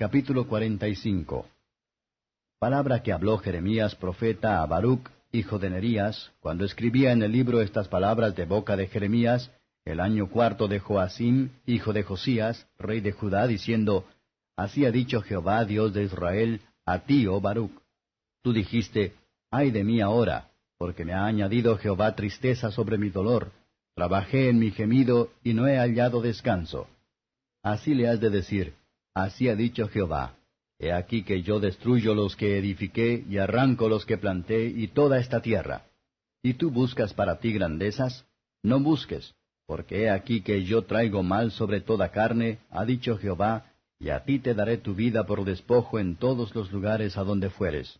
Capítulo 45 Palabra que habló Jeremías profeta a Baruch, hijo de Nerías, cuando escribía en el libro estas palabras de boca de Jeremías, el año cuarto de Joacim, hijo de Josías, rey de Judá, diciendo, Así ha dicho Jehová, Dios de Israel, a ti, oh Baruch. Tú dijiste, Ay de mí ahora, porque me ha añadido Jehová tristeza sobre mi dolor. Trabajé en mi gemido y no he hallado descanso. Así le has de decir, Así ha dicho Jehová, He aquí que yo destruyo los que edifiqué y arranco los que planté y toda esta tierra. Y tú buscas para ti grandezas, no busques, porque he aquí que yo traigo mal sobre toda carne, ha dicho Jehová, y a ti te daré tu vida por despojo en todos los lugares a donde fueres.